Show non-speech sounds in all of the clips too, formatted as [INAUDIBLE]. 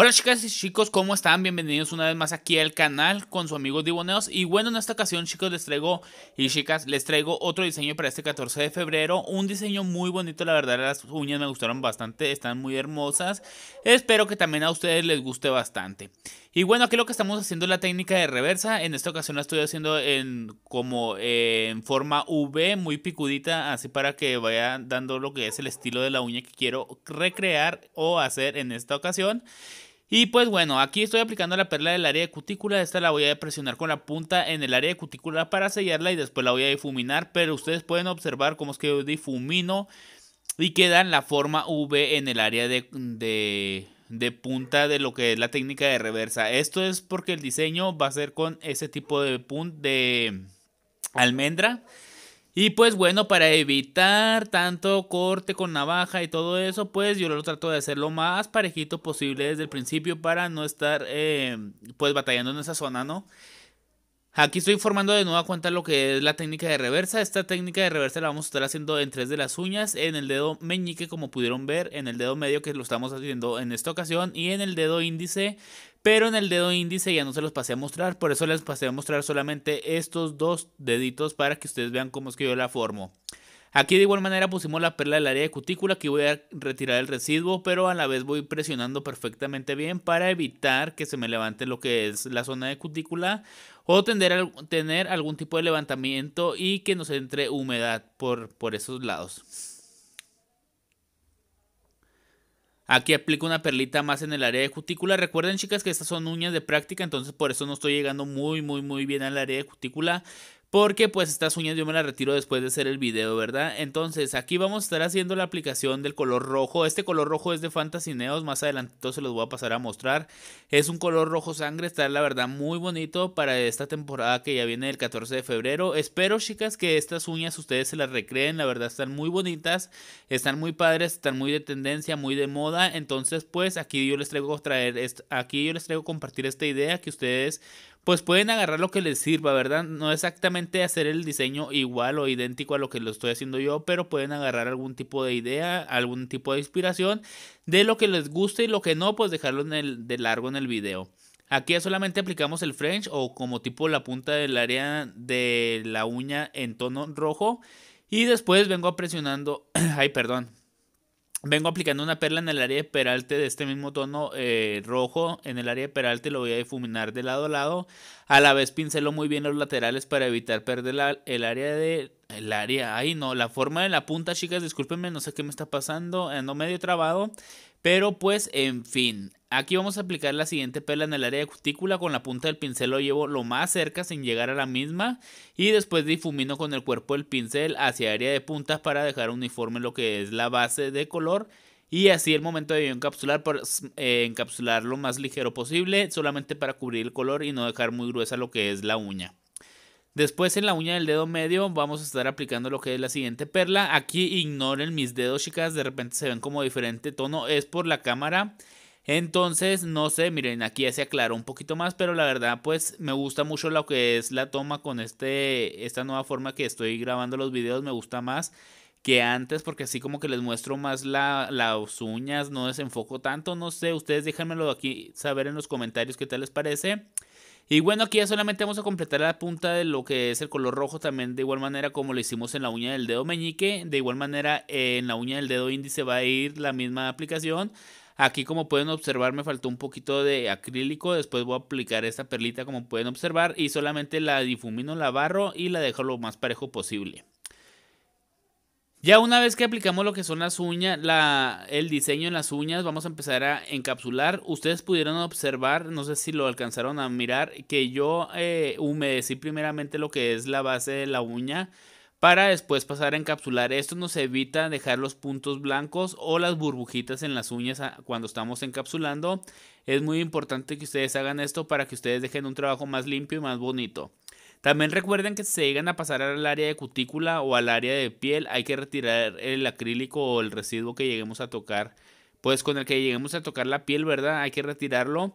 Hola chicas y chicos, ¿cómo están? Bienvenidos una vez más aquí al canal con su amigo Diboneos Y bueno, en esta ocasión chicos les traigo y chicas les traigo otro diseño para este 14 de febrero Un diseño muy bonito, la verdad las uñas me gustaron bastante, están muy hermosas Espero que también a ustedes les guste bastante Y bueno, aquí lo que estamos haciendo es la técnica de reversa En esta ocasión la estoy haciendo en como eh, en forma V, muy picudita Así para que vaya dando lo que es el estilo de la uña que quiero recrear o hacer en esta ocasión y pues bueno, aquí estoy aplicando la perla del área de cutícula, esta la voy a presionar con la punta en el área de cutícula para sellarla y después la voy a difuminar, pero ustedes pueden observar cómo es que yo difumino y queda la forma V en el área de, punta de lo que es la técnica de reversa. Esto es porque el diseño va a ser con ese tipo de, punt de almendra. Y pues bueno, para evitar tanto corte con navaja y todo eso, pues yo lo trato de hacer lo más parejito posible desde el principio para no estar eh, pues batallando en esa zona, ¿no? Aquí estoy formando de nueva cuenta lo que es la técnica de reversa. Esta técnica de reversa la vamos a estar haciendo en tres de las uñas, en el dedo meñique como pudieron ver, en el dedo medio que lo estamos haciendo en esta ocasión y en el dedo índice. Pero en el dedo índice ya no se los pasé a mostrar, por eso les pasé a mostrar solamente estos dos deditos para que ustedes vean cómo es que yo la formo. Aquí de igual manera pusimos la perla del área de cutícula, aquí voy a retirar el residuo, pero a la vez voy presionando perfectamente bien para evitar que se me levante lo que es la zona de cutícula o tener, algún tipo de levantamiento y que nos entre humedad por, por esos lados. Aquí aplico una perlita más en el área de cutícula. Recuerden, chicas, que estas son uñas de práctica, entonces por eso no estoy llegando muy, muy, muy bien al área de cutícula. Porque pues estas uñas yo me las retiro después de hacer el video, ¿verdad? Entonces aquí vamos a estar haciendo la aplicación del color rojo. Este color rojo es de Fantasy Neos, más adelantito se los voy a pasar a mostrar. Es un color rojo sangre, está la verdad muy bonito para esta temporada que ya viene el 14 de febrero. Espero chicas que estas uñas ustedes se las recreen, la verdad están muy bonitas, están muy padres, están muy de tendencia, muy de moda. Entonces pues aquí yo les traigo traer, aquí yo les traigo compartir esta idea que ustedes pues pueden agarrar lo que les sirva, ¿verdad? No exactamente hacer el diseño igual o idéntico a lo que lo estoy haciendo yo, pero pueden agarrar algún tipo de idea, algún tipo de inspiración de lo que les guste y lo que no, pues dejarlo en el, de largo en el video. Aquí solamente aplicamos el French o como tipo la punta del área de la uña en tono rojo. Y después vengo presionando, [CLEARS THROAT] ay perdón, Vengo aplicando una perla en el área de peralte de este mismo tono eh, rojo. En el área de peralte lo voy a difuminar de lado a lado. A la vez pincelo muy bien los laterales para evitar perder el área de... El área, ahí no, la forma de la punta, chicas, discúlpenme, no sé qué me está pasando, ando medio trabado. Pero pues, en fin, Aquí vamos a aplicar la siguiente perla en el área de cutícula. Con la punta del pincel lo llevo lo más cerca sin llegar a la misma. Y después difumino con el cuerpo del pincel hacia área de puntas para dejar uniforme lo que es la base de color. Y así el momento de encapsular, por eh, encapsular lo más ligero posible. Solamente para cubrir el color y no dejar muy gruesa lo que es la uña. Después en la uña del dedo medio vamos a estar aplicando lo que es la siguiente perla. Aquí ignoren mis dedos chicas, de repente se ven como diferente tono. Es por la cámara. Entonces, no sé, miren, aquí ya se aclaró un poquito más, pero la verdad, pues me gusta mucho lo que es la toma con este, esta nueva forma que estoy grabando los videos, me gusta más que antes, porque así como que les muestro más las uñas, no desenfoco tanto, no sé, ustedes déjenmelo aquí saber en los comentarios qué tal les parece. Y bueno, aquí ya solamente vamos a completar la punta de lo que es el color rojo, también de igual manera como lo hicimos en la uña del dedo meñique, de igual manera eh, en la uña del dedo índice va a ir la misma aplicación. Aquí como pueden observar me faltó un poquito de acrílico, después voy a aplicar esta perlita como pueden observar y solamente la difumino, la barro y la dejo lo más parejo posible. Ya una vez que aplicamos lo que son las uñas, el diseño en las uñas, vamos a empezar a encapsular. Ustedes pudieron observar, no sé si lo alcanzaron a mirar, que yo eh, humedecí primeramente lo que es la base de la uña para después pasar a encapsular. Esto nos evita dejar los puntos blancos o las burbujitas en las uñas ah, cuando estamos encapsulando. Es muy importante que ustedes hagan esto para que ustedes dejen un trabajo más limpio y más bonito. También recuerden que si se llegan a pasar al área de cutícula o al área de piel, hay que retirar el acrílico o el residuo que lleguemos a tocar. Pues con el que lleguemos a tocar la piel, ¿verdad? Hay que retirarlo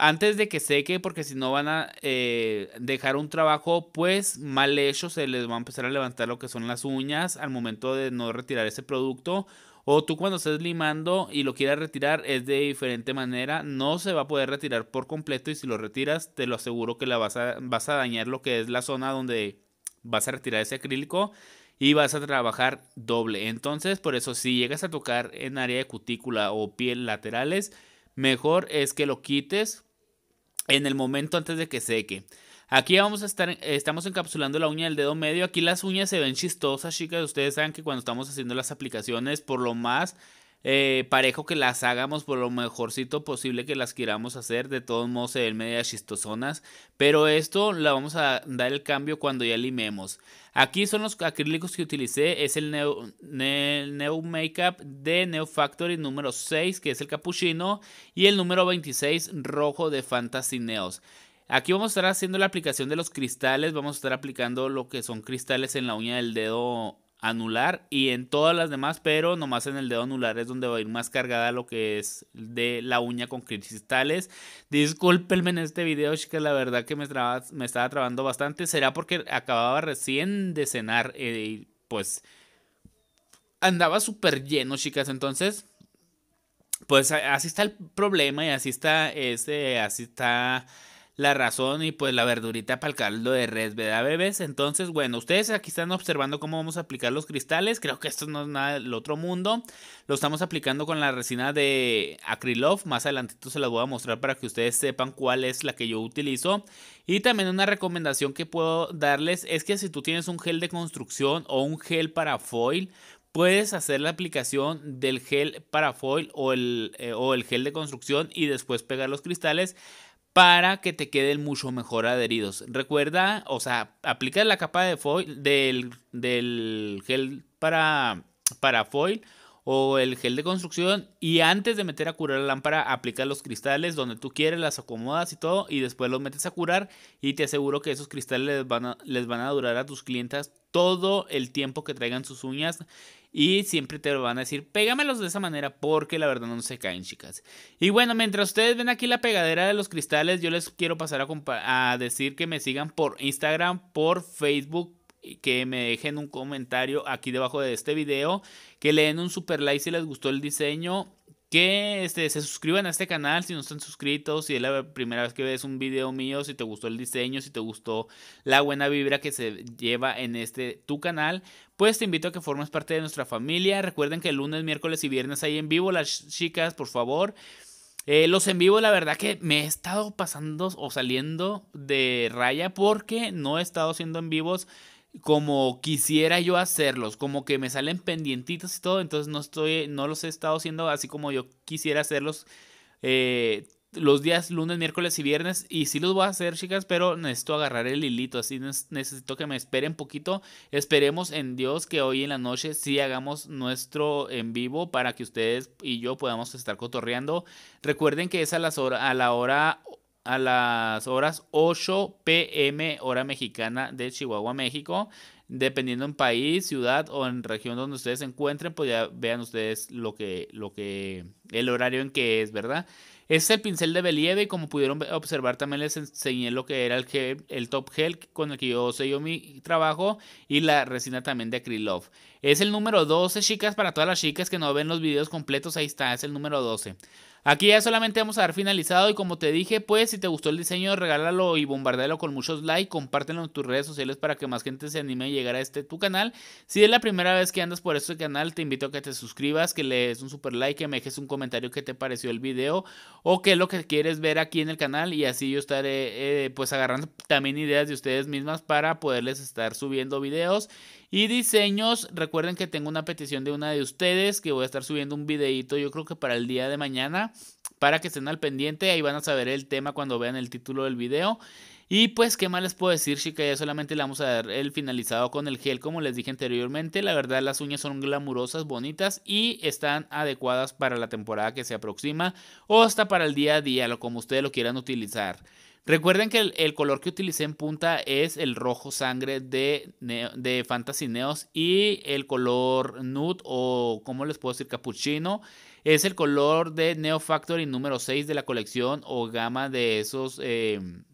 antes de que seque, porque si no van a eh, dejar un trabajo, pues mal hecho, se les va a empezar a levantar lo que son las uñas al momento de no retirar ese producto. O tú cuando estés limando y lo quieras retirar es de diferente manera, no se va a poder retirar por completo y si lo retiras te lo aseguro que la vas a, vas a dañar lo que es la zona donde vas a retirar ese acrílico y vas a trabajar doble. Entonces por eso si llegas a tocar en área de cutícula o piel laterales, mejor es que lo quites en el momento antes de que seque. Aquí vamos a estar, estamos encapsulando la uña del dedo medio. Aquí las uñas se ven chistosas, chicas. Ustedes saben que cuando estamos haciendo las aplicaciones, por lo más eh, parejo que las hagamos por lo mejorcito posible que las queramos hacer. De todos modos en ven medias chistosonas. Pero esto la vamos a dar el cambio cuando ya limemos. Aquí son los acrílicos que utilicé. Es el Neo, Neo Makeup de Neo Factory número 6, que es el capuchino. Y el número 26, rojo de Fantasy Neos. Aquí vamos a estar haciendo la aplicación de los cristales. Vamos a estar aplicando lo que son cristales en la uña del dedo anular y en todas las demás, pero nomás en el dedo anular es donde va a ir más cargada lo que es de la uña con cristales. Discúlpenme en este video, chicas, la verdad que me, me estaba trabando bastante. Será porque acababa recién de cenar eh, y pues andaba súper lleno, chicas, entonces... Pues así está el problema y así está ese, así está la razón y pues la verdurita para el caldo de res, ¿verdad, bebés? Entonces, bueno, ustedes aquí están observando cómo vamos a aplicar los cristales. Creo que esto no es nada del otro mundo. Lo estamos aplicando con la resina de Acrylof. Más adelantito se las voy a mostrar para que ustedes sepan cuál es la que yo utilizo. Y también una recomendación que puedo darles es que si tú tienes un gel de construcción o un gel para foil, puedes hacer la aplicación del gel para o el, eh, o el gel de construcción y después pegar los cristales para que te queden mucho mejor adheridos. Recuerda, o sea, aplica la capa de foil, del, gel para, para foil o el gel de construcción y antes de meter a curar la lámpara aplica los cristales donde tú quieres, las acomodas y todo y después los metes a curar y te aseguro que esos cristales les van a, les van a durar a tus clientas todo el tiempo que traigan sus uñas. Y siempre te lo van a decir, pégamelos de esa manera porque la verdad no se caen, chicas. Y bueno, mientras ustedes ven aquí la pegadera de los cristales, yo les quiero pasar a, decir que me sigan por Instagram, por Facebook, que me dejen un comentario aquí debajo de este video, que le den un super like si les gustó el diseño que este, se suscriban a este canal si no están suscritos, si es la primera vez que ves un video mío, si te gustó el diseño, si te gustó la buena vibra que se lleva en este tu canal, pues te invito a que formes parte de nuestra familia. Recuerden que el lunes, miércoles y viernes hay en vivo las chicas, por favor. Eh, los en vivo, la verdad que me he estado pasando o saliendo de raya porque no he estado haciendo en vivos como quisiera yo hacerlos, como que me salen pendientitos y todo, entonces no estoy, no los he estado haciendo así como yo quisiera hacerlos eh, los días lunes, miércoles y viernes. Y sí los voy a hacer, chicas, pero necesito agarrar el hilito. Así necesito que me esperen poquito. Esperemos en Dios que hoy en la noche sí hagamos nuestro en vivo para que ustedes y yo podamos estar cotorreando. Recuerden que es a, las hora, a la hora a las horas 8 pm hora mexicana de Chihuahua, México. Dependiendo en país, ciudad o en región donde ustedes se encuentren, pues ya vean ustedes lo que, lo que, el horario en que es, ¿verdad? Este es el pincel de Believe. y como pudieron observar también les enseñé lo que era el, top gel con el que yo sello mi trabajo y la resina también de Love. Es el número 12 chicas, para todas las chicas que no ven los videos completos, ahí está, es el número 12. Aquí ya solamente vamos a dar finalizado y como te dije, pues si te gustó el diseño, regálalo y bombardealo con muchos likes, compártelo en tus redes sociales para que más gente se anime a llegar a este tu canal. Si es la primera vez que andas por este canal, te invito a que te suscribas, que le des un super like, que me dejes un comentario que te pareció el video o qué es lo que quieres ver aquí en el canal y así yo estaré eh, pues agarrando también ideas de ustedes mismas para poderles estar subiendo videos y diseños. Recuerden que tengo una petición de una de ustedes que voy a estar subiendo un videito yo creo que para el día de mañana para que estén al pendiente. Ahí van a saber el tema cuando vean el título del video. Y pues, ¿qué más les puedo decir, chica? Ya solamente le vamos a dar el finalizado con el gel, como les dije anteriormente. La verdad, las uñas son glamurosas, bonitas y están adecuadas para la temporada que se aproxima o hasta para el día a día, lo como ustedes lo quieran utilizar. Recuerden que el, color que utilicé en punta es el rojo sangre de, de Fantasy Neos y el color nude o, como les puedo decir, capuchino es el color de Neo Factory número 6 de la colección o gama de esos, em,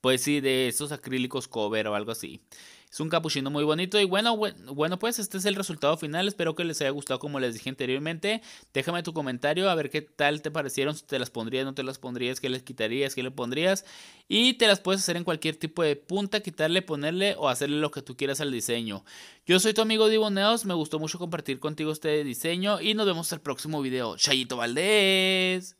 pues sí, de esos acrílicos cover o algo así. Es un capuchino muy bonito y bueno, bueno, pues este es el resultado final. Espero que les haya gustado como les dije anteriormente. Déjame tu comentario a ver qué tal te parecieron, si te las pondrías, no te las pondrías, qué les quitarías, qué le pondrías. Y te las puedes hacer en cualquier tipo de punta, quitarle, ponerle o hacerle lo que tú quieras al diseño. Yo soy tu amigo Diboneos, me gustó mucho compartir contigo este diseño y nos vemos el próximo video. Chayito Valdés.